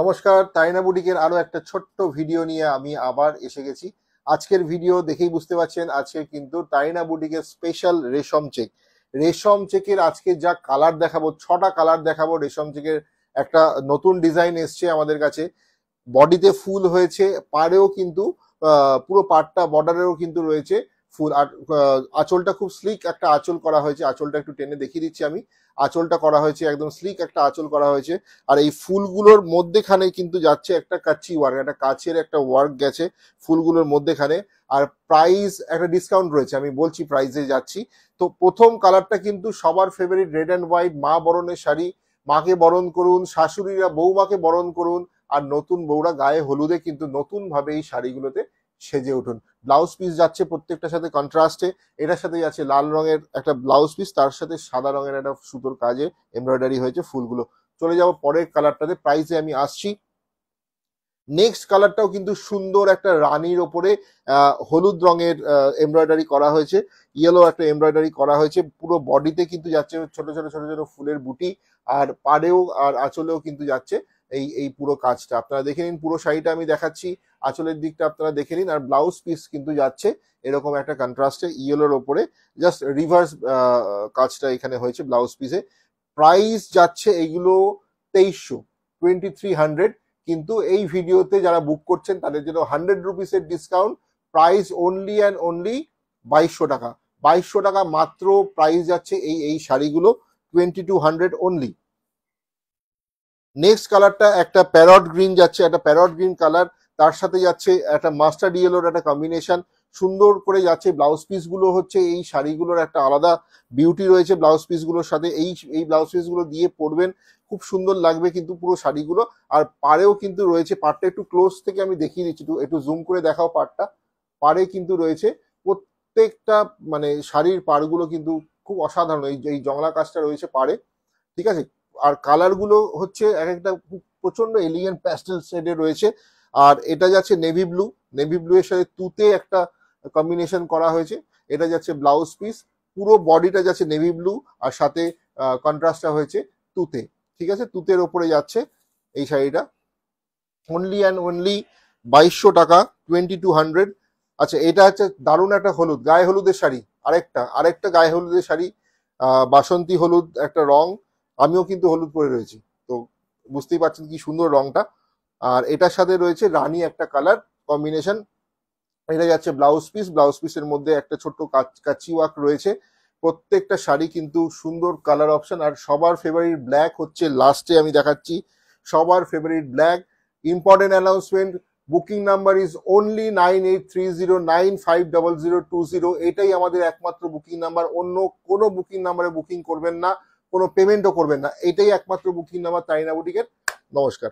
নমস্কার তাইনা বুটিকের আরও একটা ছোট্ট ভিডিও নিয়ে আমি আবার এসে গেছি আজকের ভিডিও দেখেই বুঝতে পারছেন আজকে কিন্তু তাইনা বুটিকের স্পেশাল রেশম চেক রেশম চেকের আজকে যা কালার দেখাবো ছটা কালার দেখাবো রেশম চেকের একটা নতুন ডিজাইন এসছে আমাদের কাছে বডিতে ফুল হয়েছে পাড়েও কিন্তু পুরো পাটটা বর্ডারেও কিন্তু রয়েছে ফুল আর আঁচলটা খুব স্লিক একটা আঁচল করা হয়েছে আঁচলটা একটু টেনে দেখিয়ে দিচ্ছি আমি আঁচলটা করা হয়েছে একদম স্লিক একটা আঁচল করা হয়েছে আর এই ফুলগুলোর মধ্যেখানে কিন্তু যাচ্ছে একটা কাচি ওয়ার্ক একটা কাছের একটা ওয়ার্ক গেছে ফুলগুলোর মধ্যেখানে আর প্রাইস একটা ডিসকাউন্ট রয়েছে আমি বলছি প্রাইসে যাচ্ছি তো প্রথম কালারটা কিন্তু সবার ফেভারিট রেড অ্যান্ড হোয়াইট মা বরণের শাড়ি মাকে বরণ করুন শাশুড়িরা বৌমাকে বরণ করুন আর নতুন বউরা গায়ে হলুদে কিন্তু নতুনভাবে এই শাড়িগুলোতে সেজে উঠুন ব্লাউজ পিস যাচ্ছে প্রত্যেকটার সাথে কন্ট্রাস্টে এটার সাথে যাচ্ছে লাল রঙের একটা ব্লাউজ পিস তার সাথে সাদা রঙের একটা সুতোর কাজে এমব্রয়ডারি হয়েছে ফুলগুলো চলে যাব পরের কালারটাতে প্রাইসে আমি আসছি নেক্সট কালারটাও কিন্তু সুন্দর একটা রানির ওপরে হলুদ রঙের এমব্রয়ডারি করা হয়েছে ইয়েলো একটা এমব্রয়ডারি করা হয়েছে পুরো বডিতে কিন্তু যাচ্ছে ছোট ছোট ছোট ছোট ফুলের বুটি আর পাড়েও আর আঁচলেও কিন্তু যাচ্ছে এই এই পুরো কাজটা আপনারা দেখে নিন পুরো শাড়িটা আমি দেখাচ্ছি আঁচলের দিকটা আপনারা দেখে নিন আর ব্লাউজ পিস কিন্তু যাচ্ছে এরকম একটা কন্ট্রাস্টে ইয়েলোর ওপরে জাস্ট রিভার্স কাজটা এখানে হয়েছে ব্লাউজ পিসে প্রাইস যাচ্ছে এইগুলো তেইশশো টোয়েন্টি থ্রি হান্ড্রেড কিন্তু এই ভিডিওতে যারা বুক করছেন তাদের জন্য হান্ড্রেড রুপিসের discount price only and only বাইশশো টাকা বাইশশো টাকা মাত্র প্রাইস যাচ্ছে এই এই শাড়িগুলো twenty two hundred only next কালারটা একটা প্যারট গ্রিন যাচ্ছে একটা প্যারট গ্রিন কালার তার সাথে যাচ্ছে একটা মাস্টার ইয়েলোর একটা কম্বিনেশন সুন্দর করে যাচ্ছে ব্লাউজ পিসগুলো হচ্ছে এই শাড়িগুলোর একটা আলাদা বিউটি রয়েছে ব্লাউজ পিসগুলোর সাথে এই এই ব্লাউজ পিসগুলো দিয়ে পরবেন খুব সুন্দর লাগবে কিন্তু পুরো শাড়িগুলো আর পারেও কিন্তু রয়েছে পাটটা একটু ক্লোজ থেকে আমি দেখিয়ে দিচ্ছি একটু জুম করে দেখাও পাটটা পাড়ে কিন্তু রয়েছে প্রত্যেকটা মানে শাড়ির পাড়গুলো কিন্তু খুব অসাধারণ এই জংলা কাজটা রয়েছে পাড়ে ঠিক আছে আর কালারগুলো হচ্ছে এক একটা প্রচন্ড এলিয়ান প্যাস্টেল শেডে রয়েছে আর এটা যাচ্ছে নেভি ব্লু নেভি ব্লু এর সাথে তুতে একটা কম্বিনেশন করা হয়েছে এটা যাচ্ছে ব্লাউজ পিস পুরো বডিটা যাচ্ছে নেভি ব্লু আর সাথে কন্ট্রাস্টটা হয়েছে তুতে ঠিক আছে তুতের ওপরে যাচ্ছে এই শাড়িটা অনলি অ্যান্ড অনলি বাইশশো টাকা টোয়েন্টি টু হান্ড্রেড আচ্ছা এটা হচ্ছে দারুণ একটা হলুদ গায়ে হলুদের শাড়ি আরেকটা আরেকটা গায়ে হলুদের শাড়ি বাসন্তী হলুদ একটা রং আমিও কিন্তু হলুদ পরে রয়েছি তো বুঝতেই পারছেন কি সুন্দর রংটা আর এটার সাথে রয়েছে রানী একটা কালার কম্বিনেশন এটা যাচ্ছে ব্লাউজ পিস ব্লাউজ পিসের মধ্যে একটা ছোট্ট কাচি ওয়াক রয়েছে প্রত্যেকটা শাড়ি কিন্তু সুন্দর কালার অপশন আর সবার ফেভারিট ব্ল্যাক হচ্ছে লাস্টে আমি দেখাচ্ছি সবার favourite black important announcement booking number is only nine eight three zero nine five double zero two zero এটাই আমাদের একমাত্র বুকিং নাম্বার অন্য কোনো বুকিং নাম্বারে বুকিং করবেন না কোনো পেমেন্টও করবেন না এটাই একমাত্র বুকিং নাম্বার তারিনা বুটিকের নমস্কার